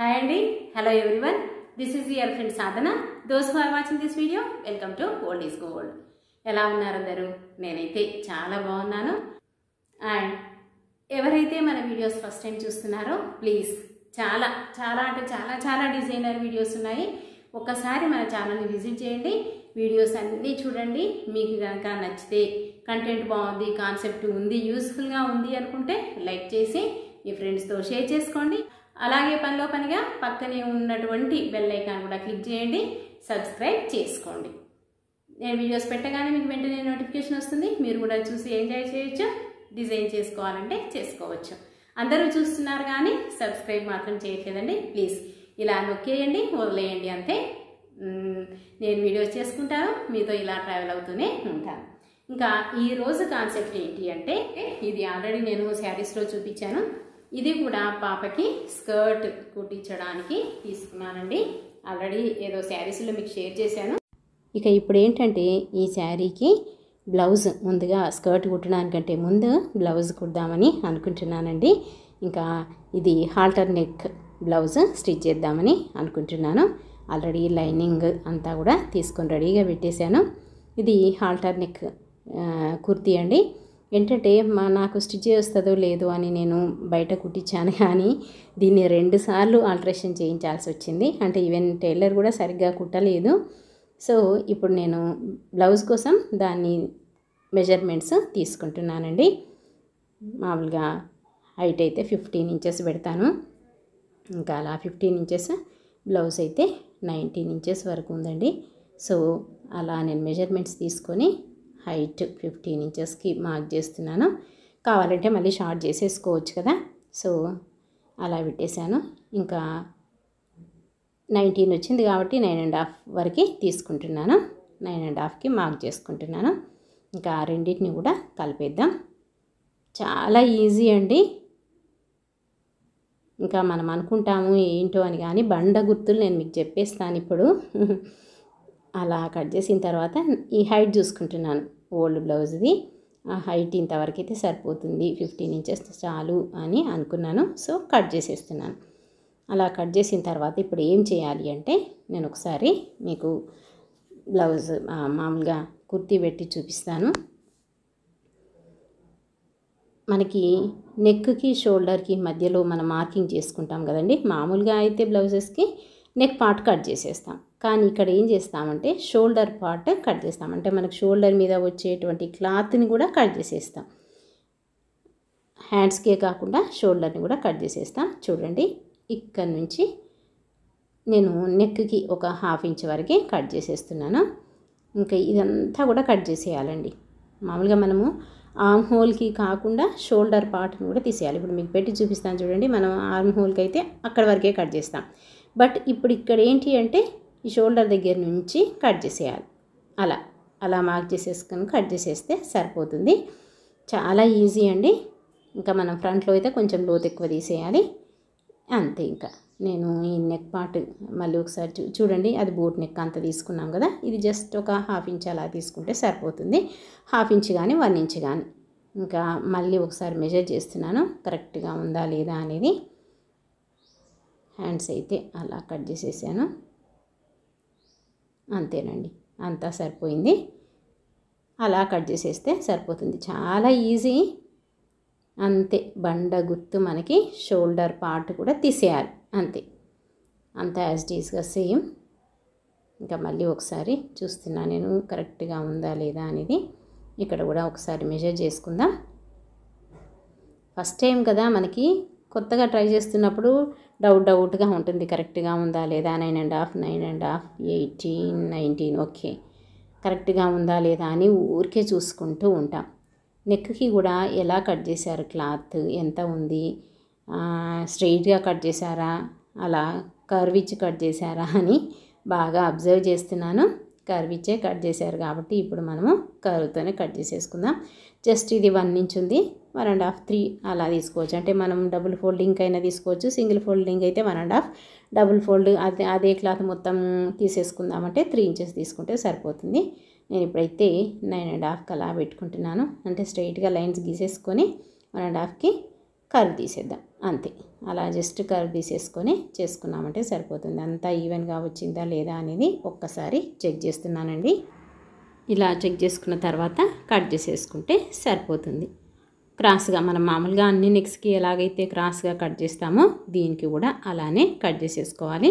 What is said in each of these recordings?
hi అండి hello everyone this is your friend Sadhana those for watching this video welcome to old is gold ఎలా ఉన్నారు అందరూ నేనైతే చాలా బాగున్నాను అండ్ ఎవరైతే మన వీడియోస్ ఫస్ట్ టైం చూస్తున్నారో ప్లీజ్ చాలా చాలా అంటే చాలా చాలా డిజైనర్ వీడియోస్ ఉన్నాయి ఒక్కసారి మన ఛానల్ని విజిట్ చేయండి వీడియోస్ అన్నీ చూడండి మీకు కనుక నచ్చితే కంటెంట్ బాగుంది కాన్సెప్ట్ ఉంది యూస్ఫుల్గా ఉంది అనుకుంటే లైక్ చేసి మీ ఫ్రెండ్స్తో షేర్ చేసుకోండి అలాగే పనిలో పనిగా పక్కనే ఉన్నటువంటి బెల్ ఐకాన్ కూడా క్లిక్ చేయండి సబ్స్క్రైబ్ చేసుకోండి నేను వీడియోస్ పెట్టగానే మీకు వెంటనే నోటిఫికేషన్ వస్తుంది మీరు కూడా చూసి ఎంజాయ్ చేయొచ్చు డిజైన్ చేసుకోవాలంటే చేసుకోవచ్చు అందరూ చూస్తున్నారు కానీ సబ్స్క్రైబ్ మాత్రం చేయట్లేదండి ప్లీజ్ ఇలా నొక్కేయండి వదిలేయండి అంతే నేను వీడియోస్ చేసుకుంటాను మీతో ఇలా ట్రావెల్ అవుతూనే ఉంటాను ఇంకా ఈ రోజు కాన్సెప్ట్ ఏంటి అంటే ఇది ఆల్రెడీ నేను శారీస్లో చూపించాను ఇది కూడా పాపకి స్కర్ట్ కుట్టించడానికి తీసుకున్నానండి ఆల్రెడీ ఏదో శారీస్లో మీకు షేర్ చేశాను ఇక ఇప్పుడు ఏంటంటే ఈ శారీకి బ్లౌజ్ ముందుగా స్కర్ట్ కుట్టడానికంటే ముందు బ్లౌజ్ కుడదామని అనుకుంటున్నానండి ఇంకా ఇది హాల్టర్ నెక్ బ్లౌజ్ స్టిచ్ చేద్దామని అనుకుంటున్నాను ఆల్రెడీ లైనింగ్ అంతా కూడా తీసుకొని రెడీగా పెట్టేశాను ఇది హాల్టర్ నెక్ కుర్తీ అండి ఏంటంటే మా నాకు స్టిచ్ వస్తుందో లేదో అని నేను బయట కుట్టించాను కానీ దీన్ని రెండుసార్లు ఆల్ట్రేషన్ చేయించాల్సి వచ్చింది అంటే ఈవెన్ టైలర్ కూడా సరిగ్గా కుట్టలేదు సో ఇప్పుడు నేను బ్లౌజ్ కోసం దాన్ని మెజర్మెంట్స్ తీసుకుంటున్నానండి మామూలుగా హైట్ అయితే ఫిఫ్టీన్ ఇంచెస్ పెడతాను ఇంకా అలా ఫిఫ్టీన్ ఇంచెస్ బ్లౌజ్ అయితే నైన్టీన్ ఇంచెస్ వరకు ఉందండి సో అలా నేను మెజర్మెంట్స్ తీసుకొని హైట్ ఫిఫ్టీన్ ఇంచెస్కి మార్క్ చేస్తున్నాను కావాలంటే మళ్ళీ షార్ట్ చేసేసుకోవచ్చు కదా సో అలా పెట్టేశాను ఇంకా నైన్టీన్ వచ్చింది కాబట్టి నైన్ అండ్ హాఫ్ వరకు తీసుకుంటున్నాను నైన్ అండ్ హాఫ్కి మార్క్ చేసుకుంటున్నాను ఇంకా రెండింటిని కూడా కలిపేద్దాం చాలా ఈజీ అండి ఇంకా మనం అనుకుంటాము ఏంటో అని కానీ బండ గుర్తులు నేను మీకు చెప్పేస్తాను ఇప్పుడు అలా కట్ చేసిన తర్వాత ఈ హైట్ చూసుకుంటున్నాను ఓల్డ్ బ్లౌజ్ది హైట్ ఇంతవరకు అయితే సరిపోతుంది ఫిఫ్టీన్ ఇంచెస్ చాలు అని అనుకున్నాను సో కట్ చేసేస్తున్నాను అలా కట్ చేసిన తర్వాత ఇప్పుడు ఏం చేయాలి అంటే నేను ఒకసారి మీకు బ్లౌజ్ మామూలుగా కుర్తీ పెట్టి చూపిస్తాను మనకి నెక్కి షోల్డర్కి మధ్యలో మనం మార్కింగ్ చేసుకుంటాం కదండి మామూలుగా అయితే బ్లౌజెస్కి నెక్ పార్ట్ కట్ చేసేస్తాం కానీ ఇక్కడ ఏం చేస్తామంటే షోల్డర్ పార్ట్ కట్ చేస్తాం అంటే మనకు షోల్డర్ మీద వచ్చేటువంటి క్లాత్ని కూడా కట్ చేసేస్తాం హ్యాండ్స్కే కాకుండా షోల్డర్ని కూడా కట్ చేసేస్తాం చూడండి ఇక్కడ నుంచి నేను నెక్కి ఒక హాఫ్ ఇంచ్ వరకే కట్ చేసేస్తున్నాను ఇంకా ఇదంతా కూడా కట్ చేసేయాలండి మామూలుగా మనము ఆర్మ్ హోల్కి కాకుండా షోల్డర్ పార్ట్ని కూడా తీసేయాలి ఇప్పుడు మీకు పెట్టి చూపిస్తాను చూడండి మనం ఆర్మ్ హోల్కి అయితే అక్కడ వరకే కట్ చేస్తాం బట్ ఇప్పుడు ఇక్కడ ఏంటి అంటే ఈ షోల్డర్ దగ్గర నుంచి కట్ చేసేయాలి అలా అలా మార్క్ చేసేసుకొని కట్ చేసేస్తే సరిపోతుంది చాలా ఈజీ అండి ఇంకా మనం ఫ్రంట్లో అయితే కొంచెం లోతు ఎక్కువ తీసేయాలి అంతే ఇంకా నేను ఈ నెక్ పార్ట్ మళ్ళీ ఒకసారి చూ చూడండి అది బోట్ నెక్ అంత తీసుకున్నాం కదా ఇది జస్ట్ ఒక హాఫ్ ఇంచ్ అలా తీసుకుంటే సరిపోతుంది హాఫ్ ఇంచ్ కానీ వన్ ఇంచ్ కానీ ఇంకా మళ్ళీ ఒకసారి మెజర్ చేస్తున్నాను కరెక్ట్గా ఉందా లేదా అనేది హ్యాండ్స్ అయితే అలా కట్ చేసేసాను అంతేనండి అంతా సరిపోయింది అలా కట్ చేసేస్తే సరిపోతుంది చాలా ఈజీ అంతే బండ గుర్తు మనకి షోల్డర్ పార్ట్ కూడా తీసేయాలి అంతే అంత యాజ్ డీస్గా సేమ్ ఇంకా మళ్ళీ ఒకసారి చూస్తున్నా నేను కరెక్ట్గా ఉందా లేదా అనేది ఇక్కడ కూడా ఒకసారి మెజర్ చేసుకుందాం ఫస్ట్ టైం కదా మనకి కొత్తగా ట్రై చేస్తున్నప్పుడు డౌట్ డౌట్గా ఉంటుంది కరెక్ట్గా ఉందా లేదా nine and half nine and half eighteen nineteen okay కరెక్ట్గా ఉందా లేదా అని ఊరికే చూసుకుంటూ ఉంటాం నెక్కి కూడా ఎలా కట్ చేశారు క్లాత్ ఎంత ఉంది స్ట్రైట్గా కట్ చేశారా అలా కర్విచ్చి కట్ చేశారా అని బాగా అబ్జర్వ్ చేస్తున్నాను కర్విచ్చే కట్ చేశారు కాబట్టి ఇప్పుడు మనము కర్వ్తోనే కట్ చేసేసుకుందాం జస్ట్ ఇది వన్ నుంచి ఉంది వన్ అండ్ హాఫ్ త్రీ అలా తీసుకోవచ్చు అంటే మనం డబుల్ ఫోల్డింగ్ అయినా తీసుకోవచ్చు సింగిల్ ఫోల్డింగ్ అయితే one and half double fold అదే అదే క్లాత్ మొత్తం తీసేసుకుందామంటే త్రీ ఇంచెస్ తీసుకుంటే సరిపోతుంది నేను ఇప్పుడైతే నైన్ అండ్ హాఫ్కి అలా పెట్టుకుంటున్నాను అంటే స్ట్రైట్గా లైన్స్ గీసేసుకొని వన్ అండ్ హాఫ్కి కర్వ్ తీసేద్దాం అంతే అలా జస్ట్ కర్వ్ తీసేసుకొని చేసుకున్నామంటే సరిపోతుంది అంతా ఈవెన్గా వచ్చిందా లేదా అనేది ఒక్కసారి చెక్ చేస్తున్నానండి ఇలా చెక్ చేసుకున్న తర్వాత కట్ చేసేసుకుంటే సరిపోతుంది క్రాస్గా మనం మామూలుగా అన్ని నెక్స్ట్కి ఎలాగైతే క్రాస్గా కట్ చేస్తామో దీనికి కూడా అలానే కట్ చేసేసుకోవాలి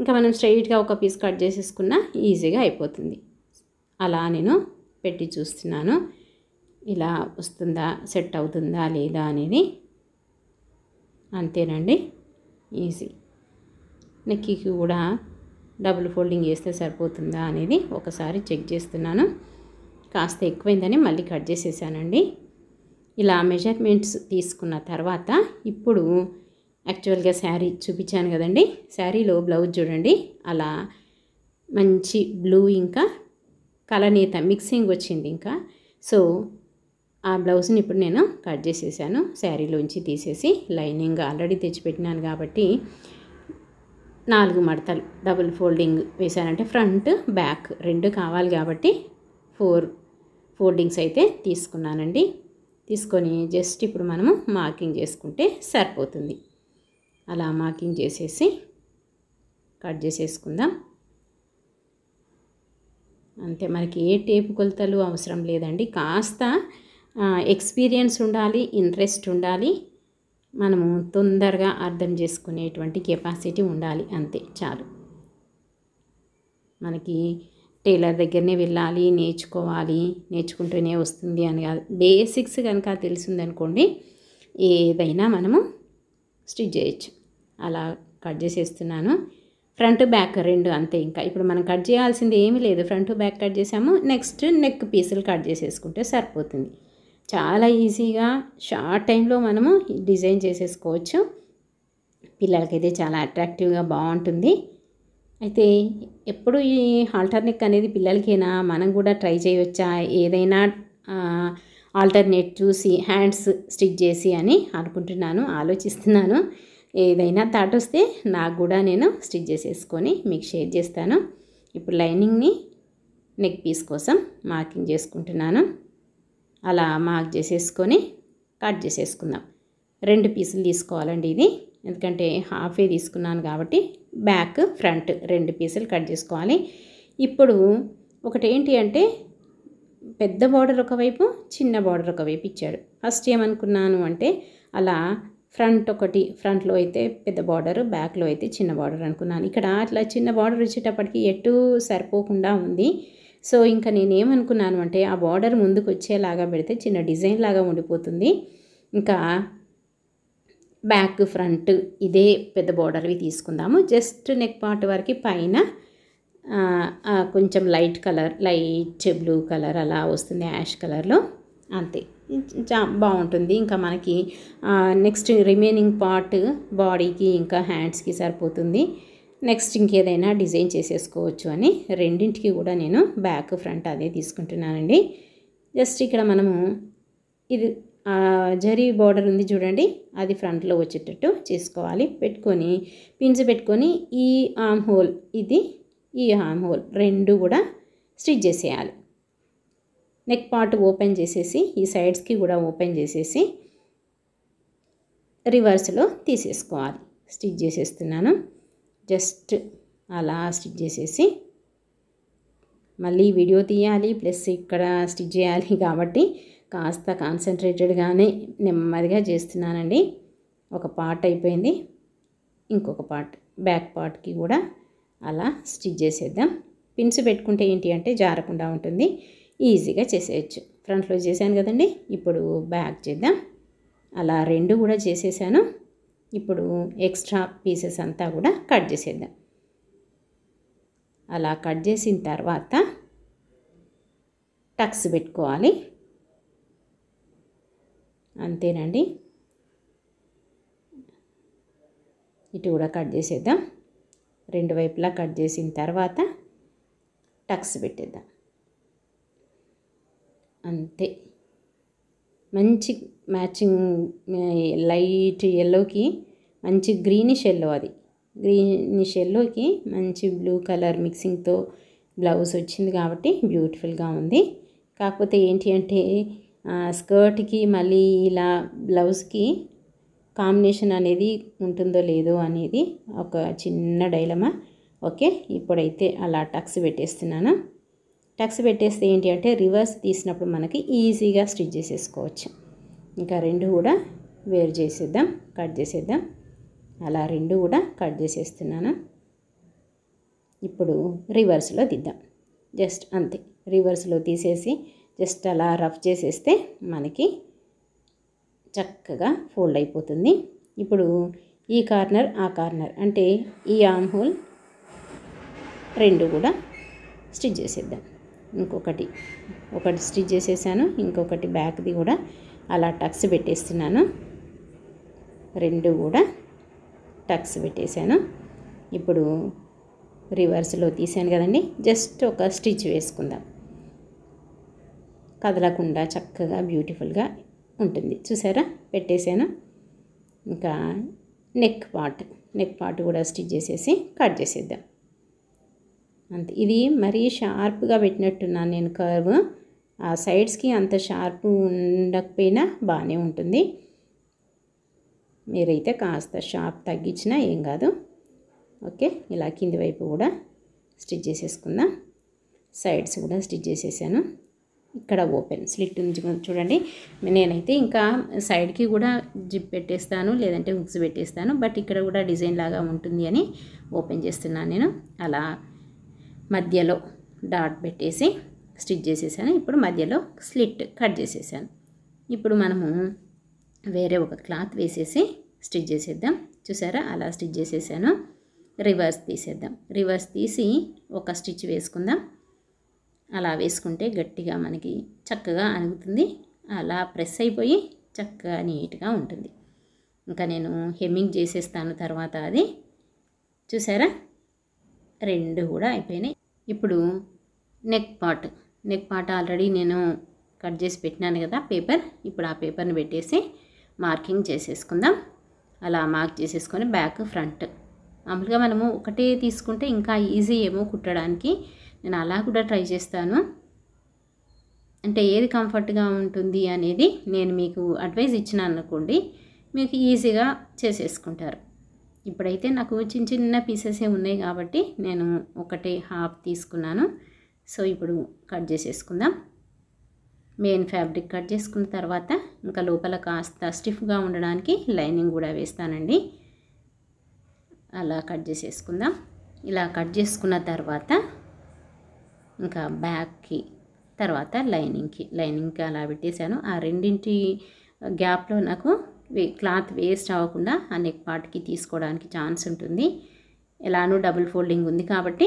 ఇంకా మనం స్ట్రైట్గా ఒక పీస్ కట్ చేసేసుకున్నా ఈజీగా అయిపోతుంది అలా నేను పెట్టి చూస్తున్నాను ఇలా వస్తుందా సెట్ అవుతుందా లేదా అనేది అంతేనండి ఈజీ నెక్కి కూడా డబుల్ ఫోల్డింగ్ చేస్తే సరిపోతుందా అనేది ఒకసారి చెక్ చేస్తున్నాను కాస్త ఎక్కువైందని మళ్ళీ కట్ చేసేసానండి ఇలా మెజర్మెంట్స్ తీసుకున్న తర్వాత ఇప్పుడు యాక్చువల్గా శారీ చూపించాను కదండి శారీలో బ్లౌజ్ చూడండి అలా మంచి బ్లూ ఇంకా కలనేత మిక్సింగ్ వచ్చింది ఇంకా సో ఆ బ్లౌజ్ని ఇప్పుడు నేను కట్ చేసేసాను శారీలోంచి తీసేసి లైనింగ్ ఆల్రెడీ తెచ్చిపెట్టినాను కాబట్టి నాలుగు మడతలు డబుల్ ఫోల్డింగ్ వేశానంటే ఫ్రంట్ బ్యాక్ రెండు కావాలి కాబట్టి ఫోర్ ఫోల్డింగ్స్ అయితే తీసుకున్నానండి తీసుకొని జస్ట్ ఇప్పుడు మనము మార్కింగ్ చేసుకుంటే సరిపోతుంది అలా మార్కింగ్ చేసేసి కట్ చేసేసుకుందాం అంతే మనకి ఏ టేపు కొలతలు అవసరం లేదండి కాస్త ఎక్స్పీరియన్స్ ఉండాలి ఇంట్రెస్ట్ ఉండాలి మనము తొందరగా అర్థం చేసుకునేటువంటి కెపాసిటీ ఉండాలి అంతే చాలు మనకి టైలర్ దగ్గరనే వెళ్ళాలి నేర్చుకోవాలి నేర్చుకుంటూనే వస్తుంది అని కాదు బేసిక్స్ కనుక తెలిసిందనుకోండి ఏదైనా మనము స్టిచ్ చేయొచ్చు అలా కట్ చేసేస్తున్నాను ఫ్రంట్ బ్యాక్ రెండు అంతే ఇంకా ఇప్పుడు మనం కట్ చేయాల్సింది ఏమీ లేదు ఫ్రంట్ బ్యాక్ కట్ చేసాము నెక్స్ట్ నెక్ పీసులు కట్ చేసేసుకుంటే సరిపోతుంది చాలా ఈజీగా షార్ట్ టైంలో మనము డిజైన్ చేసేసుకోవచ్చు పిల్లలకైతే చాలా అట్రాక్టివ్గా బాగుంటుంది అయితే ఎప్పుడు ఈ ఆల్టర్నేట్ అనేది పిల్లలకైనా మనం కూడా ట్రై చేయవచ్చా ఏదైనా ఆల్టర్నేట్ చూసి హ్యాండ్స్ స్టిచ్ చేసి అని అనుకుంటున్నాను ఆలోచిస్తున్నాను ఏదైనా థాట్ వస్తే నాకు కూడా నేను స్టిచ్ చేసేసుకొని మీకు షేర్ చేస్తాను ఇప్పుడు లైనింగ్ని నెక్ పీస్ కోసం మార్కింగ్ చేసుకుంటున్నాను అలా మార్క్ చేసేసుకొని కట్ చేసేసుకుందాం రెండు పీసులు తీసుకోవాలండి ఇది ఎందుకంటే హాఫే తీసుకున్నాను కాబట్టి బ్యాక్ ఫ్రంట్ రెండు పీసులు కట్ చేసుకోవాలి ఇప్పుడు ఒకటి ఏంటి అంటే పెద్ద బార్డర్ ఒకవైపు చిన్న బార్డర్ ఒకవైపు ఇచ్చాడు ఫస్ట్ ఏమనుకున్నాను అంటే అలా ఫ్రంట్ ఒకటి ఫ్రంట్లో అయితే పెద్ద బార్డర్ బ్యాక్లో అయితే చిన్న బార్డర్ అనుకున్నాను ఇక్కడ అట్లా చిన్న బార్డర్ వచ్చేటప్పటికి ఎటు సరిపోకుండా ఉంది సో ఇంకా నేనేమనుకున్నాను అంటే ఆ బార్డర్ ముందుకు వచ్చేలాగా పెడితే చిన్న డిజైన్ లాగా ఉండిపోతుంది ఇంకా బ్యాక్ ఫ్రంట్ ఇదే పెద్ద బోర్డర్వి తీసుకుందాము జస్ట్ నెక్ పార్ట్ వరకు పైన కొంచెం light colour light blue colour అలా వస్తుంది యాష్ కలర్లో అంతే చా బాగుంటుంది ఇంకా మనకి నెక్స్ట్ రిమైనింగ్ పార్ట్ బాడీకి ఇంకా హ్యాండ్స్కి సరిపోతుంది నెక్స్ట్ ఇంకేదైనా డిజైన్ చేసేసుకోవచ్చు అని రెండింటికి కూడా నేను బ్యాక్ ఫ్రంట్ అదే తీసుకుంటున్నానండి జస్ట్ ఇక్కడ మనము ఇది జరీ బార్డర్ ఉంది చూడండి అది ఫ్రంట్లో వచ్చేటట్టు చేసుకోవాలి పెట్టుకొని పిన్స్ పెట్టుకొని ఈ ఆమ్ హోల్ ఇది ఈ ఆమ్ హోల్ రెండు కూడా స్టిచ్ చేసేయాలి నెక్ పార్ట్ ఓపెన్ చేసేసి ఈ సైడ్స్కి కూడా ఓపెన్ చేసేసి రివర్స్లో తీసేసుకోవాలి స్టిచ్ చేసేస్తున్నాను జస్ట్ అలా స్టిచ్ చేసేసి మళ్ళీ వీడియో తీయాలి ప్లస్ ఇక్కడ స్టిచ్ చేయాలి కాబట్టి కాస్త కాన్సన్ట్రేటెడ్గానే నెమ్మదిగా చేస్తున్నానండి ఒక పార్ట్ అయిపోయింది ఇంకొక పార్ట్ బ్యాక్ పార్ట్కి కూడా అలా స్టిచ్ చేసేద్దాం పిన్స్ పెట్టుకుంటే ఏంటి అంటే జారకుండా ఉంటుంది ఈజీగా చేసేయచ్చు ఫ్రంట్లో చేశాను కదండి ఇప్పుడు బ్యాక్ చేద్దాం అలా రెండు కూడా చేసేసాను ఇప్పుడు ఎక్స్ట్రా పీసెస్ అంతా కూడా కట్ చేసేద్దాం అలా కట్ చేసిన తర్వాత టక్స్ పెట్టుకోవాలి అంతేనండి ఇటు కూడా కట్ చేసేద్దాం రెండు వైపులా కట్ చేసిన తర్వాత టక్స్ పెట్టేద్దాం అంతే మంచి మ్యాచింగ్ లైట్ ఎల్లోకి మంచి గ్రీనిష్ ఎల్లో అది గ్రీనిష్ ఎల్లోకి మంచి బ్లూ కలర్ మిక్సింగ్తో బ్లౌజ్ వచ్చింది కాబట్టి బ్యూటిఫుల్గా ఉంది కాకపోతే ఏంటి అంటే స్కర్ట్కి మళ్ళీ ఇలా బ్లౌజ్కి కాంబినేషన్ అనేది ఉంటుందో లేదో అనేది ఒక చిన్న డైలమా ఓకే ఇప్పుడైతే అలా టక్స్ పెట్టేస్తున్నాను టక్స్ పెట్టేస్తే ఏంటి అంటే రివర్స్ తీసినప్పుడు మనకి ఈజీగా స్టిచ్ చేసేసుకోవచ్చు ఇంకా రెండు కూడా వేరు చేసేద్దాం కట్ చేసేద్దాం అలా రెండు కూడా కట్ చేసేస్తున్నాను ఇప్పుడు రివర్స్లో దిద్దాం జస్ట్ అంతే రివర్స్లో తీసేసి జస్ట్ అలా రఫ్ చేసేస్తే మనకి చక్కగా ఫోల్డ్ అయిపోతుంది ఇప్పుడు ఈ కార్నర్ ఆ కార్నర్ అంటే ఈ ఆమ్ హోల్ రెండు కూడా స్టిచ్ చేసేద్దాం ఇంకొకటి ఒకటి స్టిచ్ చేసేసాను ఇంకొకటి బ్యాక్ది కూడా అలా టక్స్ పెట్టేస్తున్నాను రెండు కూడా టక్స్ పెట్టేశాను ఇప్పుడు రివర్స్లో తీసాను కదండి జస్ట్ ఒక స్టిచ్ వేసుకుందాం కదలకుండా చక్కగా బ్యూటిఫుల్గా ఉంటుంది చూసారా పెట్టేసాను ఇంకా నెక్ పార్ట్ నెక్ పార్ట్ కూడా స్టిచ్ చేసేసి కట్ చేసేద్దాం అంతే ఇది మరీ షార్ప్గా పెట్టినట్టున్నాను నేను కర్వ్ ఆ సైడ్స్కి అంత షార్ప్ ఉండకపోయినా బాగానే ఉంటుంది మీరైతే కాస్త షార్ప్ తగ్గించినా ఏం కాదు ఓకే ఇలా కింది వైపు కూడా స్టిచ్ చేసేసుకుందాం సైడ్స్ కూడా స్టిచ్ చేసేసాను ఇక్కడ ఓపెన్ స్లిట్ నుంచి చూడండి నేనైతే ఇంకా సైడ్కి కూడా జిప్ పెట్టేస్తాను లేదంటే హుక్స్ పెట్టేస్తాను బట్ ఇక్కడ కూడా డిజైన్ లాగా ఉంటుంది అని ఓపెన్ చేస్తున్నాను నేను అలా మధ్యలో డాట్ పెట్టేసి స్టిచ్ చేసేసాను ఇప్పుడు మధ్యలో స్లిట్ కట్ చేసేసాను ఇప్పుడు మనము వేరే ఒక క్లాత్ వేసేసి స్టిచ్ చేసేద్దాం చూసారా అలా స్టిచ్ చేసేసాను రివర్స్ తీసేద్దాం రివర్స్ తీసి ఒక స్టిచ్ వేసుకుందాం అలా వేసుకుంటే గట్టిగా మనకి చక్కగా అనుగుతుంది అలా ప్రెస్ అయిపోయి చక్కగా నీట్గా ఉంటుంది ఇంకా నేను హెమ్మింగ్ చేసేస్తాను తర్వాత అది చూసారా రెండు కూడా అయిపోయినాయి ఇప్పుడు neck part neck part already నేను కట్ చేసి పెట్టినాను కదా పేపర్ ఇప్పుడు ఆ పేపర్ని పెట్టేసి మార్కింగ్ చేసేసుకుందాం అలా మార్క్ చేసేసుకొని బ్యాక్ ఫ్రంట్ మామూలుగా మనము ఒకటే తీసుకుంటే ఇంకా ఈజీ ఏమో కుట్టడానికి నేను అలా కూడా ట్రై చేస్తాను అంటే ఏది కంఫర్ట్గా ఉంటుంది అనేది నేను మీకు అడ్వైజ్ ఇచ్చిన అనుకోండి మీకు ఈజీగా చేసేసుకుంటారు ఇప్పుడైతే నాకు చిన్న చిన్న పీసెసే ఉన్నాయి కాబట్టి నేను ఒకటే హాఫ్ తీసుకున్నాను సో ఇప్పుడు కట్ చేసేసుకుందాం మెయిన్ ఫ్యాబ్రిక్ కట్ చేసుకున్న తర్వాత ఇంకా లోపల కాస్త స్టిఫ్గా ఉండడానికి లైనింగ్ కూడా వేస్తానండి అలా కట్ చేసేసుకుందాం ఇలా కట్ చేసుకున్న తర్వాత ఇంకా బ్యాక్కి తర్వాత లైనింగ్కి లైనింగ్కి అలా పెట్టేశాను ఆ రెండింటి గ్యాప్లో నాకు క్లాత్ వేస్ట్ అవ్వకుండా అనేక పార్ట్కి తీసుకోవడానికి ఛాన్స్ ఉంటుంది ఎలానూ డబుల్ ఫోల్డింగ్ ఉంది కాబట్టి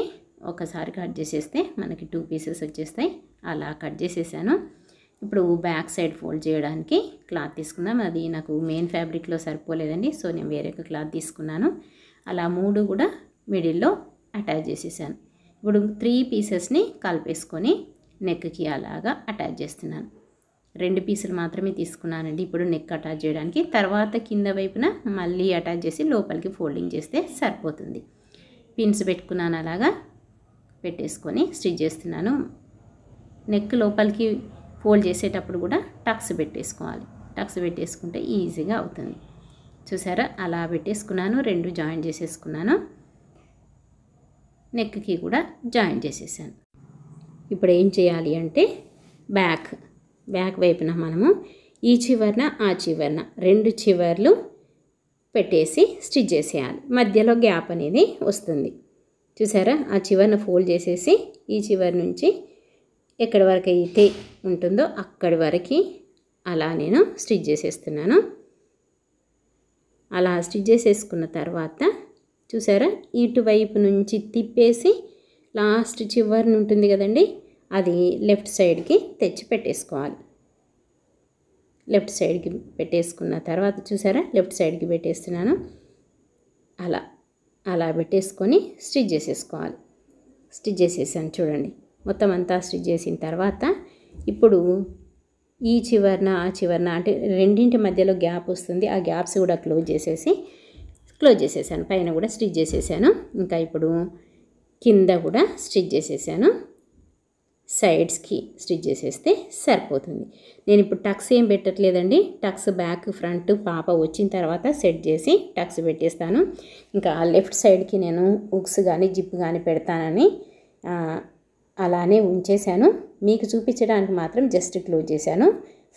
ఒకసారి కట్ చేసేస్తే మనకి టూ పీసెస్ వచ్చేస్తాయి అలా కట్ చేసేసాను ఇప్పుడు బ్యాక్ సైడ్ ఫోల్డ్ చేయడానికి క్లాత్ తీసుకుందాం అది నాకు మెయిన్ ఫ్యాబ్రిక్లో సరిపోలేదండి సో నేను వేరే క్లాత్ తీసుకున్నాను అలా మూడు కూడా మిడిల్లో అటాచ్ చేసేసాను ఇప్పుడు త్రీ పీసెస్ని కలిపేసుకొని నెక్కి అలాగా అటాచ్ చేస్తున్నాను రెండు పీసులు మాత్రమే తీసుకున్నానండి ఇప్పుడు నెక్ అటాచ్ చేయడానికి తర్వాత కింద వైపున మళ్ళీ అటాచ్ చేసి లోపలికి ఫోల్డింగ్ చేస్తే సరిపోతుంది పిన్స్ పెట్టుకున్నాను అలాగా పెట్టేసుకొని స్టిచ్ చేస్తున్నాను నెక్ లోపలికి ఫోల్డ్ చేసేటప్పుడు కూడా టక్స్ పెట్టేసుకోవాలి టక్స్ పెట్టేసుకుంటే ఈజీగా అవుతుంది చూసారా అలా పెట్టేసుకున్నాను రెండు జాయిన్ చేసేసుకున్నాను నెక్కి కూడా జాయిన్ చేసేసాను ఇప్పుడు ఏం చేయాలి అంటే బ్యాక్ బ్యాక్ వైపున మనము ఈ చివరన ఆ చివరన రెండు చివర్లు పెట్టేసి స్టిచ్ చేసేయాలి మధ్యలో గ్యాప్ అనేది వస్తుంది చూసారా ఆ చివరిన ఫోల్డ్ చేసేసి ఈ చివరి నుంచి ఎక్కడి వరకు అయితే ఉంటుందో అక్కడి వరకు అలా నేను స్టిచ్ చేసేస్తున్నాను అలా స్టిచ్ చేసేసుకున్న తర్వాత చూసారా ఇటువైపు నుంచి తిప్పేసి లాస్ట్ చివరిని ఉంటుంది కదండి అది లెఫ్ట్ సైడ్కి తెచ్చి పెట్టేసుకోవాలి లెఫ్ట్ సైడ్కి పెట్టేసుకున్న తర్వాత చూసారా లెఫ్ట్ సైడ్కి పెట్టేస్తున్నాను అలా అలా పెట్టేసుకొని స్టిచ్ చేసేసుకోవాలి స్టిచ్ చేసేసాను చూడండి మొత్తం అంతా స్టిచ్ చేసిన తర్వాత ఇప్పుడు ఈ చివరన ఆ చివరన అంటే రెండింటి మధ్యలో గ్యాప్ వస్తుంది ఆ గ్యాప్స్ కూడా క్లోజ్ చేసేసి క్లోజ్ చేసేసాను పైన కూడా స్టిచ్ చేసేసాను ఇంకా ఇప్పుడు కింద కూడా స్టిచ్ చేసేసాను సైడ్స్కి స్టిచ్ చేసేస్తే సరిపోతుంది నేను ఇప్పుడు టక్స్ ఏం పెట్టట్లేదండి టక్స్ బ్యాక్ ఫ్రంట్ పాప వచ్చిన తర్వాత సెట్ చేసి టక్స్ పెట్టేస్తాను ఇంకా లెఫ్ట్ సైడ్కి నేను ఉక్స్ కానీ జిప్ కానీ పెడతానని అలానే ఉంచేశాను మీకు చూపించడానికి మాత్రం జస్ట్ క్లోజ్ చేశాను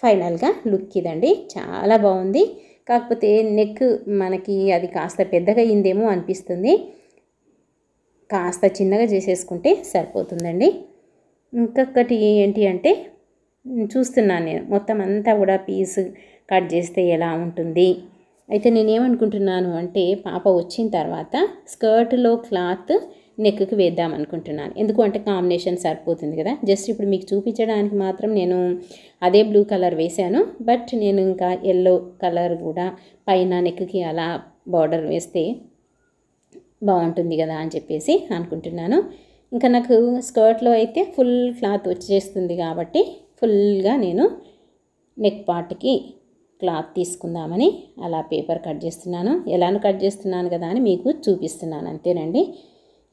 ఫైనల్గా లుక్ ఇదండి చాలా బాగుంది కాకపోతే నెక్ మనకి అది కాస్త పెద్దగా అయిందేమో అనిపిస్తుంది కాస్త చిన్నగా చేసేసుకుంటే సరిపోతుందండి ఇంకొకటి ఏంటి అంటే చూస్తున్నాను నేను మొత్తం అంతా కూడా పీస్ కట్ చేస్తే ఎలా ఉంటుంది అయితే నేనేమనుకుంటున్నాను అంటే పాప వచ్చిన తర్వాత స్కర్ట్లో క్లాత్ నెక్కి వేద్దాం అనుకుంటున్నాను ఎందుకు అంటే కాంబినేషన్ సరిపోతుంది కదా జస్ట్ ఇప్పుడు మీకు చూపించడానికి మాత్రం నేను అదే బ్లూ కలర్ వేశాను బట్ నేను ఇంకా ఎల్లో కలర్ కూడా పైన నెక్కి అలా బార్డర్ వేస్తే బాగుంటుంది కదా అని చెప్పేసి అనుకుంటున్నాను ఇంకా నాకు స్కర్ట్లో అయితే ఫుల్ క్లాత్ వచ్చేస్తుంది కాబట్టి ఫుల్గా నేను నెక్ పార్ట్కి క్లాత్ తీసుకుందామని అలా పేపర్ కట్ చేస్తున్నాను ఎలానో కట్ చేస్తున్నాను కదా అని మీకు చూపిస్తున్నాను అంతేనండి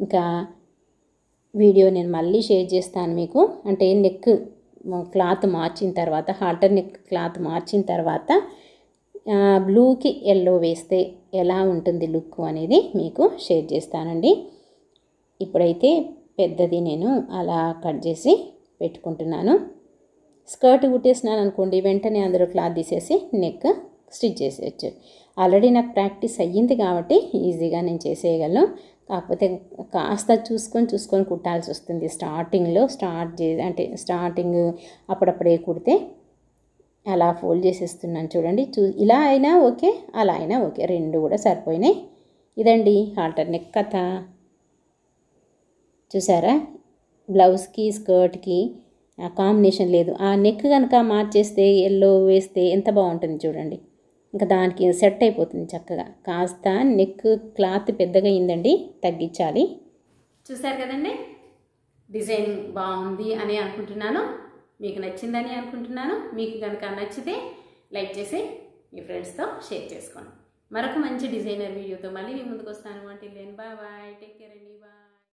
ఇంకా వీడియో నేను మళ్ళీ షేర్ చేస్తాను మీకు అంటే నెక్ క్లాత్ మార్చిన తర్వాత హాల్టర్ నెక్ క్లాత్ మార్చిన తర్వాత బ్లూకి ఎల్లో వేస్తే ఎలా ఉంటుంది లుక్ అనేది మీకు షేర్ చేస్తానండి ఇప్పుడైతే పెద్దది నేను అలా కట్ చేసి పెట్టుకుంటున్నాను స్కర్ట్ కుట్టేసినాను అనుకోండి వెంటనే అందులో క్లాత్ తీసేసి నెక్ స్టిచ్ చేసేయచ్చు ఆల్రెడీ నాకు ప్రాక్టీస్ అయ్యింది కాబట్టి ఈజీగా నేను చేసేయగలను కాకపోతే కాస్త చూసుకొని చూసుకొని కుట్టాల్సి వస్తుంది స్టార్టింగ్లో స్టార్ట్ చే అంటే స్టార్టింగ్ అప్పుడప్పుడే కుడితే అలా ఫోల్డ్ చేసేస్తున్నాను చూడండి చూ ఇలా అయినా ఓకే అలా అయినా ఓకే రెండు కూడా సరిపోయినాయి ఇదండి ఆల్టర్నేట్ కథ చూసారా బ్లౌజ్కి స్కర్ట్కి కాంబినేషన్ లేదు ఆ నెక్ కనుక మార్చేస్తే ఎల్లో వేస్తే ఎంత బాగుంటుంది చూడండి ఇంకా దానికి సెట్ అయిపోతుంది చక్కగా కాస్త నెక్ క్లాత్ పెద్దగా అయిందండి తగ్గించాలి చూసారు కదండి డిజైన్ బాగుంది అని అనుకుంటున్నాను మీకు నచ్చిందని అనుకుంటున్నాను మీకు కనుక నచ్చితే లైక్ చేసి మీ ఫ్రెండ్స్తో షేర్ చేసుకోండి మరొక మంచి డిజైనర్ వీడియోతో మళ్ళీ మీ ముందుకు వస్తాను అంటే బాయ్ బాయ్ టేక్ కేర్ అండి బాయ్